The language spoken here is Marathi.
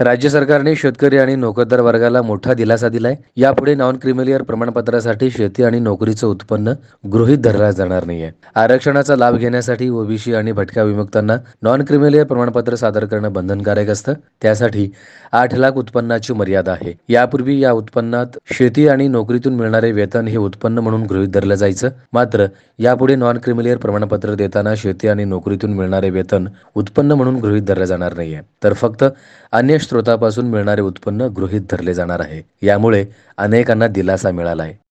राज्य सरकारने शेतकरी आणि नोकरदार वर्गाला मोठा दिलासा दिलाय यापुढे नॉन क्रिमिलियर प्रमाणपत्रासाठी शेती आणि नोकरीचं उत्पन्न गृहीत धरला जाणार नाहीये आरक्षणाचा लाभ घेण्यासाठी ओबीसी आणि भटक्या विमुक्तांना नॉन क्रिमिलियर प्रमाणपत्र सादर करणं बंधनकारक असतं त्यासाठी आठ लाख उत्पन्नाची मर्यादा आहे यापूर्वी या उत्पन्नात शेती आणि नोकरीतून मिळणारे वेतन हे उत्पन्न म्हणून गृहीत धरलं जायचं मात्र यापुढे नॉन क्रिमिलियर प्रमाणपत्र देताना शेती आणि नोकरीतून मिळणारे वेतन उत्पन्न म्हणून गृहीत धरलं जाणार नाहीये तर फक्त अन्य स्रोतापासून मिळणारे उत्पन्न गृहीत धरले जाणार आहे यामुळे अनेकांना दिलासा मिळाला आहे